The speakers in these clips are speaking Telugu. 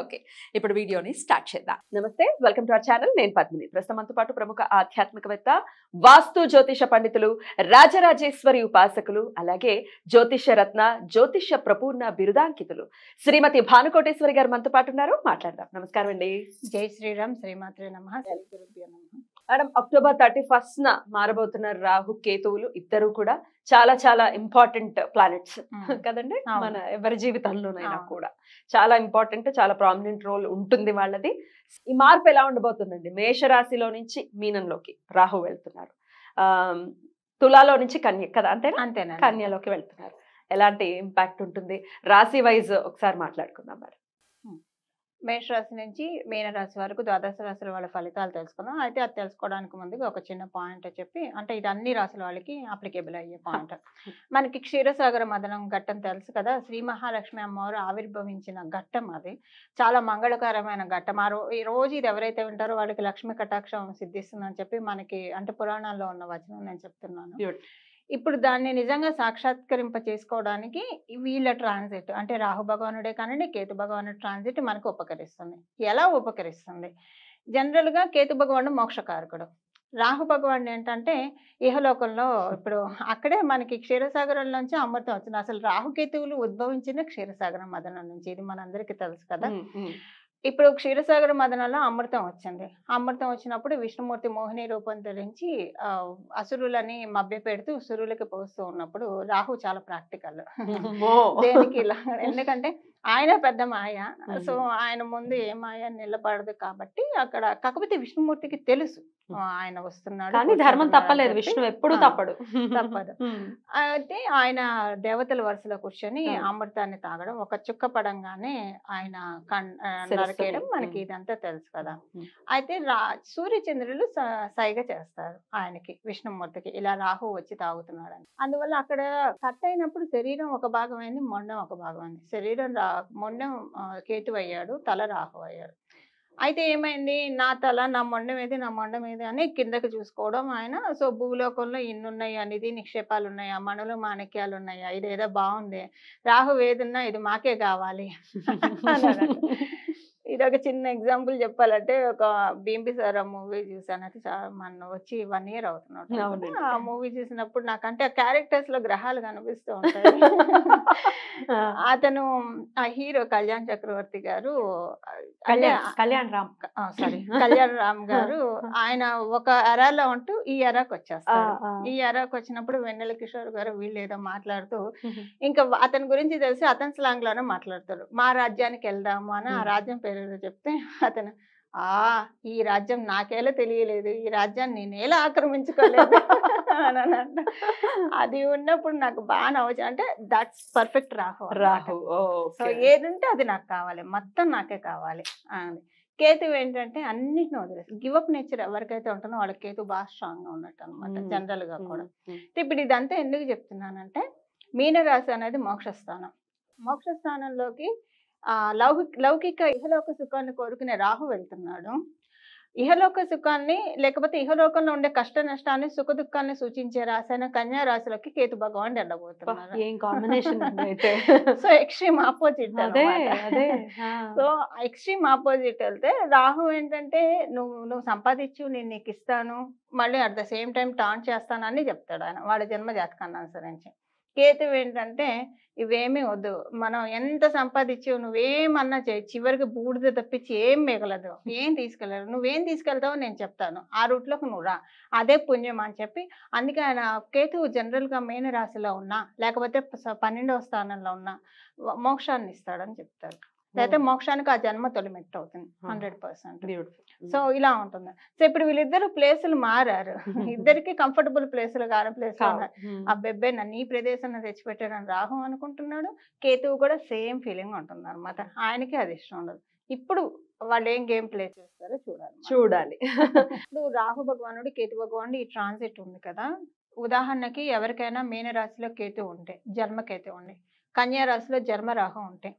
ఓకే ఇప్పుడు వీడియోని స్టార్ట్ చేద్దాం నమస్తే వెల్కమ్ టు అవర్ ఛానల్ నేను పద్మిని అంతో పాటు ప్రముఖ ఆధ్యాత్మికవేత్త వాస్తు జ్యోతిష పండితులు రాజరాజేశ్వరి ఉపాసకులు అలాగే జ్యోతిష రత్న జ్యోతిష ప్రపూర్ణ బిరుదాంకితులు శ్రీమతి భానుకోటేశ్వరి గారు మనతో పాటు ఉన్నారు మాట్లాడదాం నమస్కారం అండి జై శ్రీరామ్ శ్రీమాత్రి నమ మేడం అక్టోబర్ థర్టీ న మారబోతున్న రాహు కేతువులు ఇద్దరు కూడా చాలా చాలా ఇంపార్టెంట్ ప్లానెట్స్ కదండి మన ఎవరి జీవితంలోనైనా కూడా చాలా ఇంపార్టెంట్ చాలా ప్రామినెంట్ రోల్ ఉంటుంది వాళ్ళది ఈ మార్పు ఎలా ఉండబోతుందండి మేషరాశిలో నుంచి మీనంలోకి రాహు వెళ్తున్నారు తులాలో నుంచి కన్య కదా అంతేనా అంతేనా కన్యలోకి వెళ్తున్నారు ఎలాంటి ఇంపాక్ట్ ఉంటుంది రాశి వైజ్ ఒకసారి మాట్లాడుకుందాం మరి మేషరాశి నుంచి మీనరాశి వరకు ద్వాదశ రాశుల వాళ్ళ ఫలితాలు తెలుసుకున్నాం అయితే అది తెలుసుకోవడానికి ముందుగా ఒక చిన్న పాయింట్ చెప్పి అంటే ఇది అన్ని రాశుల వాళ్ళకి అప్లికేబుల్ అయ్యే పాయింట్ మనకి క్షీరసాగర మదనం ఘట్టం తెలుసు కదా శ్రీ మహాలక్ష్మి అమ్మవారు ఆవిర్భవించిన ఘట్టం అది చాలా మంగళకరమైన ఘట్టం ఆ ఈ రోజు ఇది ఎవరైతే ఉంటారో వాళ్ళకి లక్ష్మి కటాక్షం సిద్ధిస్తుందని చెప్పి మనకి అంటే పురాణాల్లో ఉన్న వచనం నేను చెప్తున్నాను ఇప్పుడు దాన్ని నిజంగా సాక్షాత్కరింప చేసుకోవడానికి వీళ్ళ ట్రాన్సిట్ అంటే రాహు భగవానుడే కానండి కేతు భగవాను ట్రాన్సిట్ మనకు ఉపకరిస్తుంది ఎలా ఉపకరిస్తుంది జనరల్గా కేతు భగవాను మోక్షకారకుడు రాహు భగవాన్ ఏంటంటే ఇహలోకంలో ఇప్పుడు అక్కడే మనకి క్షీరసాగరం నుంచి అమృతం వచ్చింది అసలు రాహుకేతువులు ఉద్భవించిన క్షీరసాగరం మదన నుంచి ఇది మనందరికీ తెలుసు కదా ఇప్పుడు క్షీరసాగర మదనంలో అమృతం వచ్చింది అమృతం వచ్చినప్పుడు విష్ణుమూర్తి మోహిని రూపం ధరించి అసురులని మభ్య పెడుతూ సురులకి పోస్తూ ఉన్నప్పుడు రాహు చాలా ప్రాక్టికల్ దేనికి ఎందుకంటే ఆయన పెద్ద మాయ సో ఆయన ముందు ఏ మాయ నిలబడదు కాబట్టి అక్కడ కాకపోతే విష్ణుమూర్తికి తెలుసు ఆయన వస్తున్నాడు కానీ ధర్మం తప్పలేదు విష్ణు ఎప్పుడు తప్పడు తప్పదు అయితే ఆయన దేవతల వరుసలో కూర్చొని అమృతాన్ని తాగడం ఒక చుక్క పడంగానే ఆయన నరకేయడం మనకి ఇదంతా తెలుసు కదా అయితే రా సూర్యచంద్రులు సైగ చేస్తారు ఆయనకి విష్ణుమూర్తికి ఇలా రాహు వచ్చి తాగుతున్నాడు అందువల్ల అక్కడ కట్ అయినప్పుడు శరీరం ఒక భాగం అయింది మొండం ఒక భాగం అయింది శరీరం మొన్న కేతు అయ్యాడు తల రాహు అయ్యాడు అయితే ఏమైంది నా తల నా మొండం మీద నా మొండ మీద అని కిందకి చూసుకోవడం ఆయన సో భూలోకంలో ఇన్నున్నాయా అనేది నిక్షేపాలు ఉన్నాయా మనలు మాణిక్యాలు ఉన్నాయా ఇది ఏదో బాగుంది రాహు ఏదున్నా ఇది మాకే కావాలి ఇది ఒక చిన్న ఎగ్జాంపుల్ చెప్పాలంటే ఒక బీంబి సార్ ఆ మూవీ చూసానంటే మన వచ్చి వన్ ఇయర్ అవుతున్నాడు ఆ మూవీ చూసినప్పుడు నాకంటే ఆ క్యారెక్టర్స్ లో గ్రహాలు కనిపిస్తూ ఉంటాయి అతను ఆ హీరో కళ్యాణ్ చక్రవర్తి గారు కళ్యాణ్ రామ్ సారీ కళ్యాణ్ రామ్ గారు ఆయన ఒక ఎరాలో ఉంటూ ఈ ఎరాకు వచ్చేస్తారు ఈ ఎరాకు వచ్చినప్పుడు వెన్నెల కిషోర్ గారు వీళ్ళు ఏదో మాట్లాడుతూ ఇంకా అతని గురించి తెలిసి అతని స్లాంగ్ లోనే మాట్లాడతారు మా రాజ్యానికి వెళ్దాము అని ఆ రాజ్యం పేరు అతను చెప్తే అతను ఆ ఈ రాజ్యం నాకేలా తెలియలేదు ఈ రాజ్యాన్ని నేనేలా ఆక్రమించుకోలేదు అని అంట అది ఉన్నప్పుడు నాకు బాగా నవ్వచ్చు అంటే that's perfect Rahu Rahu so ఏదంటే అది నాకు కావాలి మొత్తం నాకే కావాలి అని కేతు ఏంటంటే అన్నిటిని వదిలేసి గివప్ నేచర్ ఎవరికైతే ఉంటుందో వాళ్ళ కేతు బాగా స్ట్రాంగ్ గా ఉన్నట్టు అనమాట జనరల్గా కూడా ఇప్పుడు ఇదంతా ఎందుకు చెప్తున్నానంటే మీనరాశి అనేది మోక్షస్థానం మోక్షస్థానంలోకి లౌకి లౌకిక ఇహలోక సుఖాన్ని కోరుకునే రాహు వెళ్తున్నాడు ఇహలోక సుఖాన్ని లేకపోతే ఇహలోకంలో ఉండే కష్ట నష్టాన్ని సుఖ దుఃఖాన్ని సూచించే రాశైన కన్యా రాశులకి కేతు భగవాన్ వెళ్ళబోతున్నారు so extreme opposite so extreme opposite వెళ్తే రాహు ఏంటంటే నువ్వు నువ్వు సంపాదించు నేను నీకు ఇస్తాను మళ్ళీ అట్ ద సేమ్ టైం టాన్ చేస్తానని చెప్తాడు ఆయన వాడి జన్మ జాతకాన్ని అనుసరించి కేతు ఏంటంటే ఇవేమీ వద్దు మనం ఎంత సంపాదించావు నువ్వేమన్నా చే చివరికి బూడిద తప్పించి ఏం మిగలదు ఏం తీసుకెళ్ళరు నువ్వేం తీసుకెళ్తావో నేను చెప్తాను ఆ రూట్లోకి నువ్వు రా అదే పుణ్యం అని చెప్పి అందుకే ఆయన కేతు జనరల్గా మేన రాశిలో ఉన్నా లేకపోతే పన్నెండవ స్థానంలో ఉన్నా మోక్షాన్ని ఇస్తాడని చెప్తారు లేకపోతే మోక్షానికి ఆ జన్మ తొలిమెట్టు అవుతుంది హండ్రెడ్ పర్సెంట్ బ్యూటిఫుల్ సో ఇలా ఉంటుంది సో ఇప్పుడు వీళ్ళిద్దరు ప్లేసులు మారారు ఇద్దరికి కంఫర్టబుల్ ప్లేసులు కాని ప్లేస్ ఆ అబ్బాయి నన్ను ఈ ప్రదేశాన్ని తెచ్చిపెట్టాడని రాహు అనుకుంటున్నాడు కేతువు కూడా సేమ్ ఫీలింగ్ ఉంటుంది అనమాట ఆయనకి అది ఇష్టం ఉండదు ఇప్పుడు వాళ్ళు ఏం గేమ్ ప్లే చేస్తారో చూడాలి చూడాలి ఇప్పుడు రాహు భగవానుడు కేతు భగవానుడు ఈ ట్రాన్సిట్ ఉంది కదా ఉదాహరణకి ఎవరికైనా మీనరాశిలో కేతు ఉంటే జన్మకేతు ఉండే కన్యారాశిలో జన్మరాహు ఉంటే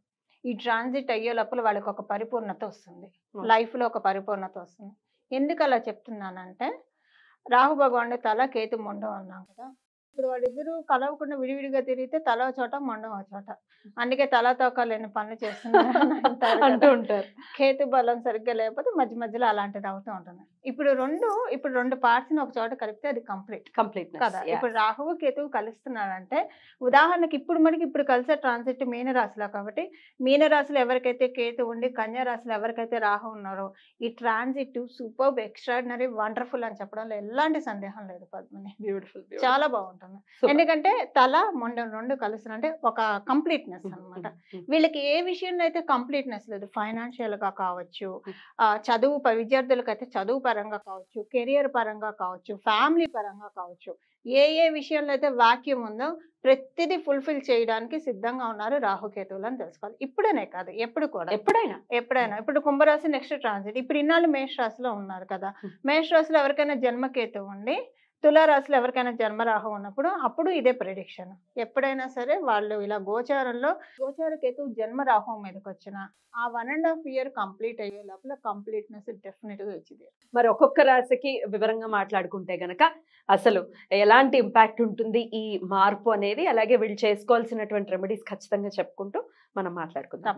ఈ ట్రాన్సిట్ అయ్యే లోపల వాళ్ళకి ఒక పరిపూర్ణత వస్తుంది లైఫ్లో ఒక పరిపూర్ణత వస్తుంది ఎందుకు అలా చెప్తున్నానంటే రాహు భగవానుడి తల కేతు మొండం అన్నాం కదా ఇప్పుడు వాళ్ళిద్దరూ కలవకుండా విడివిడిగా తిరిగితే తల చోట మండవ చోట అందుకే తోక లేని పనులు చేస్తున్నారు ఉంటారు కేతు బలం సరిగ్గా లేకపోతే మధ్య మధ్యలో అలాంటిది అవుతూ ఉంటుంది ఇప్పుడు రెండు ఇప్పుడు రెండు పార్ట్స్ ని ఒక చోట కలిపితే అది కంప్లీట్ కంప్లీట్ కదా ఇప్పుడు రాహువు కేతువు కలుస్తున్నారంటే ఉదాహరణకి ఇప్పుడు మనకి ఇప్పుడు కలిసే ట్రాన్సిట్ మీనరాశిలో కాబట్టి మీనరాశిలో ఎవరికైతే కేతు ఉండి కన్యా రాశిలో ఎవరికైతే రాహు ఉన్నారో ఈ ట్రాన్సిట్ సూపర్ ఎక్స్ట్రాడినరీ వండర్ఫుల్ అని చెప్పడంలో ఎలాంటి సందేహం లేదు పద్మని బ్యూటిఫుల్ చాలా బాగుంటుంది అనుకుంటున్నా ఎందుకంటే తల మొండం రెండు కలిసిన అంటే ఒక కంప్లీట్నెస్ అనమాట వీళ్ళకి ఏ విషయంలో అయితే కంప్లీట్నెస్ లేదు ఫైనాన్షియల్ గా కావచ్చు చదువు విద్యార్థులకు అయితే చదువు పరంగా కావచ్చు కెరియర్ పరంగా కావచ్చు ఫ్యామిలీ పరంగా కావచ్చు ఏ ఏ విషయంలో అయితే వాక్యం ఉందో ప్రతిదీ ఫుల్ఫిల్ చేయడానికి సిద్ధంగా ఉన్నారు రాహుకేతువులు అని తెలుసుకోవాలి ఇప్పుడనే కాదు ఎప్పుడు కూడా ఎప్పుడైనా ఎప్పుడైనా ఇప్పుడు కుంభరాశి నెక్స్ట్ ట్రాన్సిట్ ఇప్పుడు ఇన్నాళ్ళు మేషరాశిలో ఉన్నారు కదా మేషరాశిలో ఎవరికైనా జన్మకేతు ఉండి తులారాశిలో ఎవరికైనా జన్మరాహం ఉన్నప్పుడు అప్పుడు ఇదే ప్రిడిక్షన్ ఎప్పుడైనా సరే వాళ్ళు ఇలా గోచారంలో గోచార కేతు జన్మరాహం మీదకి వచ్చిన ఆ one and half year complete అయ్యే లోపల కంప్లీట్నెస్ డెఫినెట్ గా వచ్చింది మరి ఒక్కొక్క రాశికి వివరంగా మాట్లాడుకుంటే గనక అసలు ఎలాంటి ఇంపాక్ట్ ఉంటుంది ఈ మార్పు అనేది అలాగే వీళ్ళు చేసుకోవాల్సినటువంటి రెమెడీస్ ఖచ్చితంగా చెప్పుకుంటూ మనం మాట్లాడుకుందాం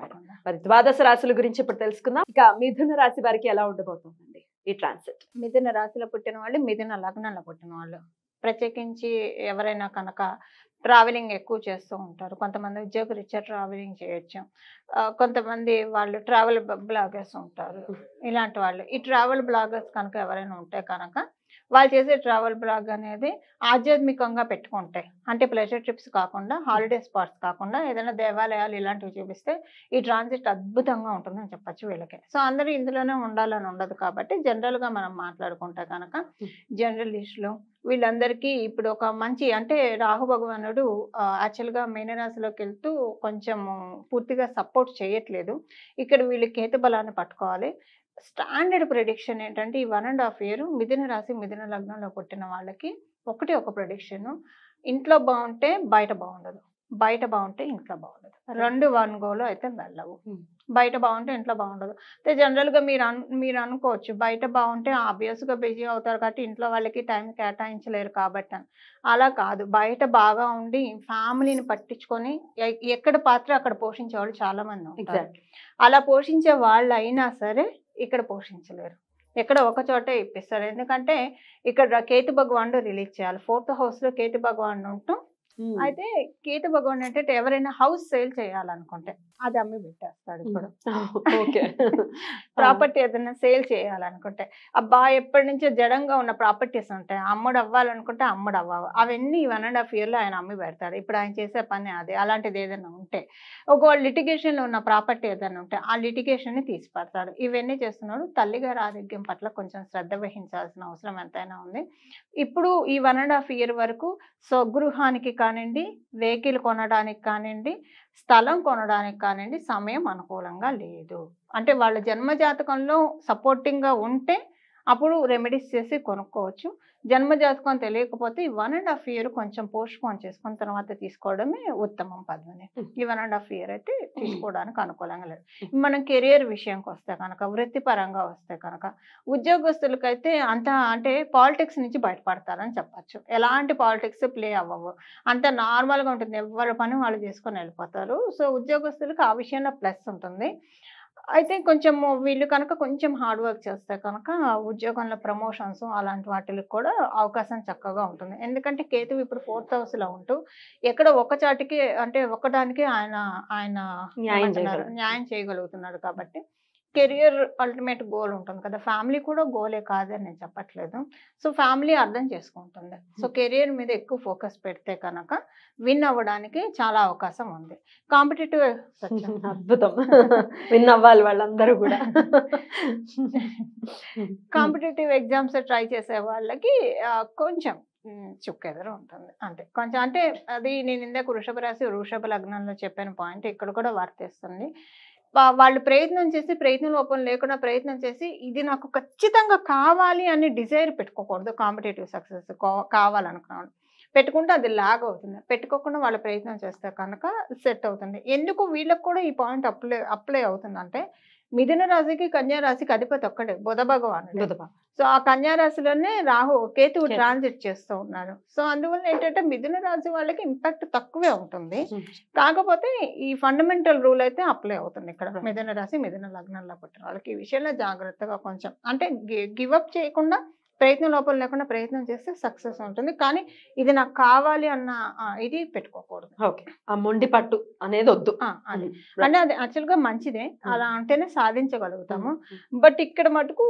మరి ద్వాదశ రాశుల గురించి ఇప్పుడు తెలుసుకుందాం ఇక మిథున రాశి వారికి ఎలా ఉండబోతుంది ఈ ట్రాన్సిట్ మిథున రాశిలో పుట్టిన వాళ్ళు మిథున లగ్నంలో పుట్టిన వాళ్ళు ప్రత్యేకించి ఎవరైనా కనుక ట్రావెలింగ్ ఎక్కువ చేస్తూ ఉంటారు కొంతమంది ఉద్యోగరీత్యా ట్రావెలింగ్ చేయొచ్చు కొంతమంది వాళ్ళు ట్రావెల్ బ్లాగర్స్ ఉంటారు ఇలాంటి వాళ్ళు ఈ ట్రావెల్ బ్లాగర్స్ కనుక ఎవరైనా ఉంటే కనుక వాళ్ళు చేసే ట్రావెల్ బ్లాగ్ అనేది ఆధ్యాత్మికంగా పెట్టుకుంటే అంటే ప్లెజర్ ట్రిప్స్ కాకుండా హాలిడే స్పాట్స్ కాకుండా ఏదైనా దేవాలయాలు ఇలాంటివి చూపిస్తే ఈ ట్రాన్సిట్ అద్భుతంగా ఉంటుందని చెప్పచ్చు వీళ్ళకి సో అందరూ ఇందులోనే ఉండాలని ఉండదు కాబట్టి జనరల్గా మనం మాట్లాడుకుంటే కనుక జర్నలిస్టులు వీళ్ళందరికీ ఇప్పుడు ఒక మంచి అంటే రాహు భగవానుడు యాక్చువల్గా మీనరాశిలోకి వెళ్తూ కొంచెం పూర్తిగా సపోర్ట్ చేయట్లేదు ఇక్కడ వీళ్ళు బలాన్ని పట్టుకోవాలి స్టాండర్డ్ ప్రొడిక్షన్ ఏంటంటే ఈ వన్ అండ్ హాఫ్ ఇయర్ మిథున రాశి మిథున లగ్నంలో కొట్టిన వాళ్ళకి ఒకటి ఒక ప్రొడిక్షన్ ఇంట్లో బాగుంటే బయట బాగుండదు బయట బాగుంటే ఇంట్లో బాగుండదు రెండు వన్ గోలో అయితే వెళ్ళవు బయట బాగుంటే ఇంట్లో బాగుండదు అయితే జనరల్గా మీరు అను మీరు అనుకోవచ్చు బయట బాగుంటే ఆబ్వియస్గా బిజీ అవుతారు కాబట్టి ఇంట్లో వాళ్ళకి టైం కేటాయించలేరు కాబట్టి అలా కాదు బయట బాగా ఉండి ఫ్యామిలీని పట్టించుకొని ఎక్కడ పాత్ర అక్కడ పోషించే వాళ్ళు చాలామంది ఉంటారు అలా పోషించే వాళ్ళు అయినా సరే ఇక్కడ పోషించలేరు ఎక్కడ ఒక చోటే ఇప్పిస్తారు ఎందుకంటే ఇక్కడ కేతు భగవానుడు రిలీజ్ చేయాలి ఫోర్త్ హౌస్లో కేతు భగవానుడు ఉంటూ అయితే కేతు భగవాన్ అంటే ఎవరైనా హౌస్ సేల్ చేయాలనుకుంటే అది అమ్మి పెట్టేస్తాడు ఇప్పుడు ప్రాపర్టీ ఏదైనా సేల్ చేయాలనుకుంటే అబ్బా ఎప్పటి నుంచో జడంగా ఉన్న ప్రాపర్టీస్ ఉంటాయి అమ్ముడు అవ్వాలనుకుంటే అమ్ముడు అవ్వాలి అవన్నీ వన్ అండ్ హాఫ్ ఇయర్లో ఆయన అమ్మి పెడతాడు ఇప్పుడు ఆయన చేసే పని అదే అలాంటిది ఏదైనా ఉంటే ఒకవేళ లిటిగేషన్లో ఉన్న ప్రాపర్టీ ఏదైనా ఉంటే ఆ లిటిగేషన్ని తీసి పెడతాడు ఇవన్నీ చేస్తున్నాడు తల్లిగారి ఆరోగ్యం పట్ల కొంచెం శ్రద్ధ వహించాల్సిన అవసరం ఎంతైనా ఉంది ఇప్పుడు ఈ వన్ అండ్ హాఫ్ ఇయర్ వరకు స్వగృహానికి కానివ్వండి వెహికల్ కొనడానికి కానివ్వండి స్థలం కొనడానికి కానివ్వండి సమయం అనుకూలంగా లేదు అంటే వాళ్ళ జన్మజాతకంలో సపోర్టింగ్గా ఉంటే అప్పుడు రెమెడీస్ చేసి కొనుక్కోవచ్చు జన్మజాతకం తెలియకపోతే ఈ వన్ అండ్ హాఫ్ ఇయర్ కొంచెం పోస్ట్ పోన్ చేసుకున్న తర్వాత తీసుకోవడమే ఉత్తమం పద్మని ఈ వన్ అండ్ హాఫ్ ఇయర్ అయితే తీసుకోవడానికి అనుకూలంగా లేదు మనం కెరియర్ విషయంకి వస్తే కనుక వృత్తిపరంగా వస్తే కనుక ఉద్యోగస్తులకైతే అంత అంటే పాలిటిక్స్ నుంచి బయటపడతారని చెప్పచ్చు ఎలాంటి పాలిటిక్స్ ప్లే అవ్వవు అంత నార్మల్గా ఉంటుంది ఎవరి పని వాళ్ళు చేసుకొని వెళ్ళిపోతారు సో ఉద్యోగస్తులకు ఆ విషయంలో ప్లస్ ఉంటుంది అయితే కొంచెం వీళ్ళు కనుక కొంచెం హార్డ్ వర్క్ చేస్తే కనుక ఉద్యోగంలో ప్రమోషన్స్ అలాంటి వాటికి కూడా అవకాశం చక్కగా ఉంటుంది ఎందుకంటే కేతు ఇప్పుడు ఫోర్త్ హౌస్లో ఉంటూ ఎక్కడ ఒకచాటికి అంటే ఒకదానికి ఆయన ఆయన న్యాయం చేయగలుగుతున్నాడు కాబట్టి కెరియర్ అల్టిమేట్ గోల్ ఉంటుంది కదా ఫ్యామిలీ కూడా గోలే కాదని నేను చెప్పట్లేదు సో ఫ్యామిలీ అర్థం చేసుకుంటుంది సో hmm. కెరియర్ మీద ఎక్కువ ఫోకస్ పెడితే కనుక విన్ అవ్వడానికి చాలా అవకాశం ఉంది కాంపిటేటివ్ అద్భుతం విన్ అవ్వాలి వాళ్ళందరూ కూడా కాంపిటేటివ్ ఎగ్జామ్స్ ట్రై చేసే వాళ్ళకి కొంచెం చుక్కెదర ఉంటుంది అంతే కొంచెం అంటే అది నేను ఇందాక వృషభ రాశి వృషభ లగ్నంలో చెప్పిన పాయింట్ ఇక్కడ కూడా వర్తిస్తుంది వాళ్ళు ప్రయత్నం చేసి ప్రయత్న లోపం లేకుండా ప్రయత్నం చేసి ఇది నాకు ఖచ్చితంగా కావాలి అని డిజైర్ పెట్టుకోకూడదు కాంపిటేటివ్ సక్సెస్ కావాలనుకున్నాను పెట్టుకుంటే అది లాగ్ అవుతుంది పెట్టుకోకుండా వాళ్ళు ప్రయత్నం చేస్తే కనుక సెట్ అవుతుంది ఎందుకు వీళ్ళకు కూడా ఈ పాయింట్ అప్లై అప్లై అవుతుందంటే మిథున రాశికి కన్యా రాశికి అధిపతి ఒక్కడే బుధ భగవాన్ సో ఆ కన్యా రాశిలోనే రాహు కేతు ట్రాన్సిట్ చేస్తూ ఉన్నాడు సో అందువల్ల ఏంటంటే మిథున రాశి వాళ్ళకి ఇంపాక్ట్ తక్కువే ఉంటుంది కాకపోతే ఈ ఫండమెంటల్ రూల్ అయితే అప్లై అవుతుంది ఇక్కడ hmm. మిథున రాశి మిథున లగ్నంలో పుట్టిన వాళ్ళకి ఈ విషయంలో జాగ్రత్తగా కొంచెం అంటే గివ్ అప్ చేయకుండా ప్రయత్నం లోపల లేకుండా ప్రయత్నం చేస్తే సక్సెస్ ఉంటుంది కానీ ఇది నాకు కావాలి అన్న ఇది పెట్టుకోకూడదు ఓకే ఆ మొండి పట్టు అనేది వద్దు అది అంటే అది యాక్చువల్గా మంచిదే అలా అంటేనే సాధించగలుగుతాము బట్ ఇక్కడ మటుకు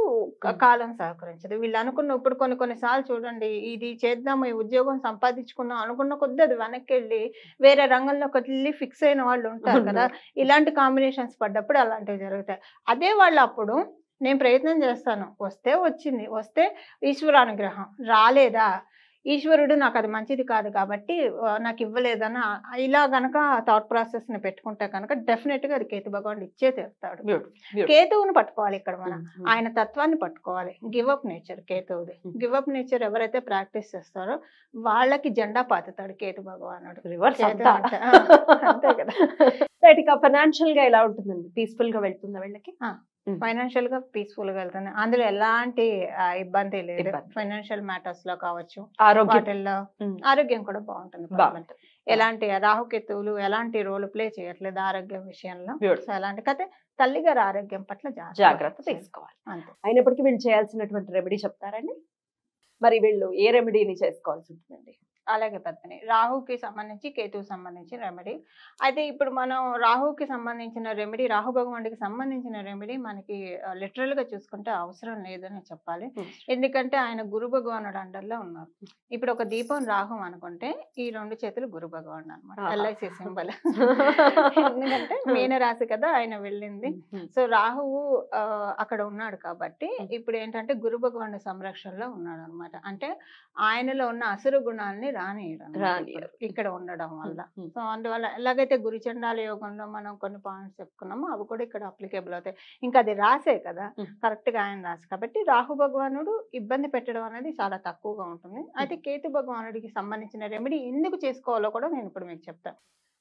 కాలం సహకరించదు వీళ్ళు అనుకున్న ఇప్పుడు కొన్ని కొన్నిసార్లు చూడండి ఇది చేద్దాము ఈ ఉద్యోగం సంపాదించుకుందాం అనుకున్న కొద్దీ అది వెనక్కి వెళ్ళి వేరే రంగంలోకి వెళ్ళి ఫిక్స్ అయిన వాళ్ళు ఉంటారు కదా ఇలాంటి కాంబినేషన్స్ పడ్డప్పుడు అలాంటివి జరుగుతాయి అదే వాళ్ళు అప్పుడు నేను ప్రయత్నం చేస్తాను వస్తే వచ్చింది వస్తే అనుగ్రహం రాలేదా ఈశ్వరుడు నాకు అది మంచిది కాదు కాబట్టి నాకు ఇవ్వలేదన్న ఇలా గనక థాట్ ప్రాసెస్ ని పెట్టుకుంటే కనుక డెఫినెట్ గా అది కేతు భగవాన్ ఇచ్చే తీరుతాడు కేతువుని పట్టుకోవాలి ఇక్కడ మనం hmm, hmm. ఆయన తత్వాన్ని పట్టుకోవాలి గివ్ అప్ నేచర్ కేతువుది గివ్ అప్ నేచర్ ఎవరైతే ప్రాక్టీస్ చేస్తారో వాళ్ళకి జెండా పాతుతాడు కేతు భగవానుడు అంతే కదా ఫైనాన్షియల్ గా ఎలా ఉంటుందండి పీస్ఫుల్ గా వెళ్తుందా వీళ్ళకి ఫైనాన్షియల్ గా పీస్ఫుల్ గా వెళ్తుంది అందులో ఎలాంటి ఇబ్బంది లేదు ఫైనాన్షియల్ మ్యాటర్స్ లో కావచ్చు వాటిల్లో ఆరోగ్యం కూడా బాగుంటుంది ఎలాంటి రాహుకేతువులు ఎలాంటి రోల్ ప్లే చేయట్లేదు ఆరోగ్యం విషయంలో ఎలాంటి కథ గారు ఆరోగ్యం పట్ల జాగ్రత్త తీసుకోవాలి అయినప్పటికీ వీళ్ళు చేయాల్సినటువంటి రెమెడీ చెప్తారండి మరి వీళ్ళు ఏ రెమెడీని చేసుకోవాల్సి ఉంటుందండి అలాగే పద్మిని రాహుకి సంబంధించి కేతుకు సంబంధించి రెమెడీ అయితే ఇప్పుడు మనం రాహుకి సంబంధించిన రెమెడీ రాహు భగవానుడికి సంబంధించిన రెమెడీ మనకి లిటరల్ గా చూసుకుంటే అవసరం లేదని చెప్పాలి ఎందుకంటే ఆయన గురు భగవానుడు అండర్లో ఉన్నారు ఇప్పుడు ఒక దీపం రాహు అనుకుంటే ఈ రెండు చేతులు గురు భగవానుడు అనమాట ఎల్ఐసి సింబల్ ఎందుకంటే మీనరాశి కదా ఆయన వెళ్ళింది సో రాహువు అక్కడ ఉన్నాడు కాబట్టి ఇప్పుడు ఏంటంటే గురు భగవానుడు సంరక్షణలో ఉన్నాడు అనమాట అంటే ఆయనలో ఉన్న అసురు గుణాలని రానియడం ఇక్కడ ఉండడం వల్ల సో అందువల్ల ఎలాగైతే గురిచండాల యోగంలో మనం కొన్ని పాయింట్స్ చెప్పుకున్నామో అవి కూడా ఇక్కడ అప్లికేబుల్ అవుతాయి ఇంకా అది రాసే కదా కరెక్ట్ గా ఆయన రాసి కాబట్టి రాహు భగవానుడు ఇబ్బంది పెట్టడం అనేది చాలా తక్కువగా ఉంటుంది అయితే కేతు భగవానుడికి సంబంధించిన రెమెడీ ఎందుకు చేసుకోవాలో కూడా నేను ఇప్పుడు మీకు చెప్తాను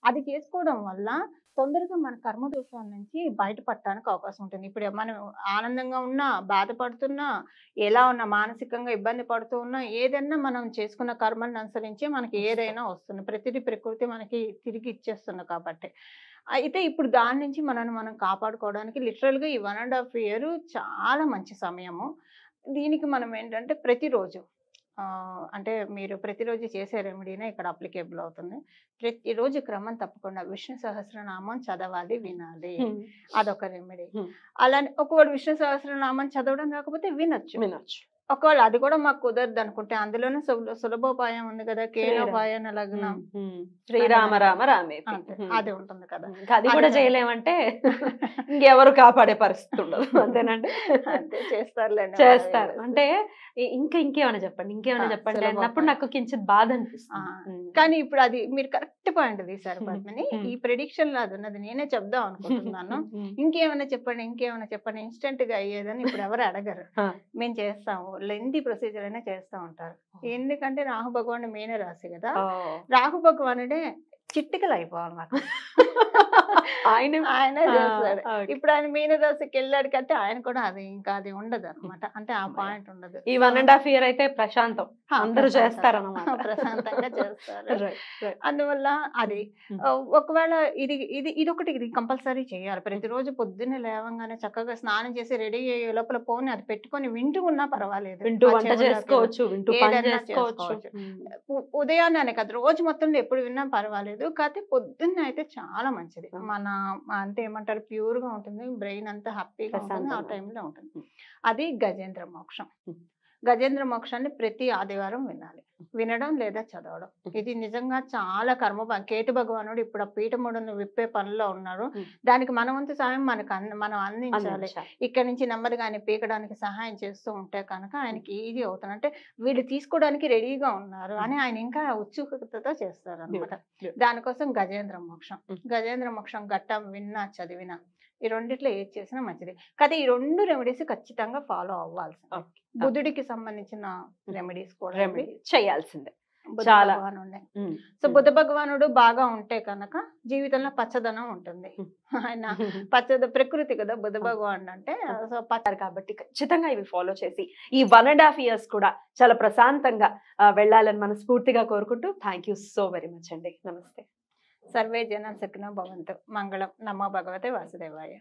అది చేసుకోవడం వల్ల తొందరగా మన కర్మ దోషాల నుంచి బయటపడటానికి అవకాశం ఉంటుంది ఇప్పుడు మనం ఆనందంగా ఉన్నా బాధపడుతున్నా ఎలా ఉన్నా మానసికంగా ఇబ్బంది పడుతూ ఉన్నా ఏదైనా మనం చేసుకున్న కర్మలను అనుసరించి మనకి ఏదైనా వస్తుంది ప్రతిదీ ప్రకృతి మనకి తిరిగి ఇచ్చేస్తుంది కాబట్టి అయితే ఇప్పుడు దాని నుంచి మనల్ని మనం కాపాడుకోవడానికి లిటరల్గా ఈ వన్ అండ్ హాఫ్ ఇయర్ చాలా మంచి సమయము దీనికి మనం ఏంటంటే ప్రతిరోజు అంటే మీరు ప్రతిరోజు చేసే రెమెడీనే ఇక్కడ అప్లికేబుల్ అవుతుంది ప్రతిరోజు క్రమం తప్పకుండా విష్ణు సహస్రనామం చదవాలి వినాలి అదొక రెమెడీ అలానే ఒకవేళ విష్ణు సహస్రనామం చదవడం కాకపోతే వినొచ్చు వినొచ్చు ఒకవేళ అది కూడా మాకు కుదరదు అనుకుంటే అందులోనే సులభోపాయం ఉంది కదా కేలోపాయం లగ్నం శ్రీరామ రామ రామే అది ఉంటుంది కదా అది కూడా చేయలేమంటే ఇంకెవరు కాపాడే పరిస్థితి ఉండదు అంతేనండి చేస్తారులేండి చేస్తారు అంటే ఇంకా ఇంకేమైనా చెప్పండి ఇంకేమైనా చెప్పండి అన్నప్పుడు నాకు కించిత్ బాధ అనిపిస్తుంది కానీ ఇప్పుడు అది మీరు కరెక్ట్ పాయింట్ తీసారు పద్మని ఈ ప్రిడిక్షన్ అది ఉన్నది నేనే చెప్దాం అనుకుంటున్నాను ఇంకేమైనా చెప్పండి ఇంకేమైనా చెప్పండి ఇన్స్టెంట్ గా అయ్యేదని ఇప్పుడు ఎవరు అడగరు మేము చేస్తాము లెంది ప్రొసీజర్ అయినా చేస్తూ ఉంటారు ఎందుకంటే రాహు భగవాన్ మీనే రాసి కదా రాహు భగవానుడే చిట్టికలు అయిపోవాలి నాకు ఆయన ఆయన చేస్తాడు ఇప్పుడు ఆయన మీనరాశికి వెళ్ళాడు కంటే ఆయన కూడా అది ఇంకా అది ఉండదు అనమాట అంటే ఆ పాయింట్ ఉండదు ఈ వన్ అండ్ హాఫ్ ఇయర్ అయితే ప్రశాంతం అందరూ చేస్తారు ప్రశాంతంగా చేస్తారు అందువల్ల అది mm-hmm. ఒకవేళ ఇది ఇది ఇది ఒకటి ఇది కంపల్సరీ చేయాలి ప్రతిరోజు పొద్దున్నే లేవంగానే చక్కగా స్నానం చేసి రెడీ అయ్యే లోపల పోని అది పెట్టుకొని వింటూ ఉన్నా పర్వాలేదు వింటూ చేసుకోవచ్చు mm. ఉదయాన్నే కదా రోజు మొత్తం ఎప్పుడు విన్నా పర్వాలేదు కాకపోతే పొద్దున్న అయితే చాలా మంచిది మన అంటే ఏమంటారు ప్యూర్ గా ఉంటుంది బ్రెయిన్ అంతా హ్యాపీగా ఉంటుంది ఆ టైంలో ఉంటుంది అది గజేంద్ర మోక్షం గజేంద్ర మోక్షాన్ని ప్రతి ఆదివారం వినాలి వినడం లేదా చదవడం ఇది నిజంగా చాలా కర్మ కేతు భగవానుడు ఇప్పుడు ఆ పీఠముడును విప్పే పనిలో ఉన్నాడు దానికి మన వంతు సాయం మనకు మనం అందించాలి ఇక్కడ నుంచి నెమ్మదిగా ఆయన పీకడానికి సహాయం చేస్తూ ఉంటే కనుక ఆయనకి ఈజీ అవుతుంది అంటే వీళ్ళు తీసుకోవడానికి రెడీగా ఉన్నారు అని ఆయన ఇంకా ఉత్సుకతతో చేస్తారు అనమాట దానికోసం గజేంద్ర మోక్షం గజేంద్ర మోక్షం ఘట్టం విన్నా చదివినా ఈ రెండిట్లో ఏది చేసినా మంచిది కదా ఈ రెండు రెమెడీస్ ఖచ్చితంగా ఫాలో అవ్వాల్సి బుద్ధుడికి సంబంధించిన రెమెడీస్ కూడా రెమెడీ చేయాల్సిందే చాలా సో బుద్ధ భగవానుడు బాగా ఉంటే కనుక జీవితంలో పచ్చదనం ఉంటుంది ఆయన పచ్చద ప్రకృతి కదా బుద్ధ భగవానుడు అంటే సో పచ్చారు కాబట్టి ఖచ్చితంగా ఇవి ఫాలో చేసి ఈ వన్ అండ్ హాఫ్ ఇయర్స్ కూడా చాలా ప్రశాంతంగా వెళ్ళాలని మనస్ఫూర్తిగా కోరుకుంటూ థ్యాంక్ సో వెరీ మచ్ అండి నమస్తే సర్వే జన సుఖినో భవంతు మంగళం నమో భగవతే వాసుదేవాయ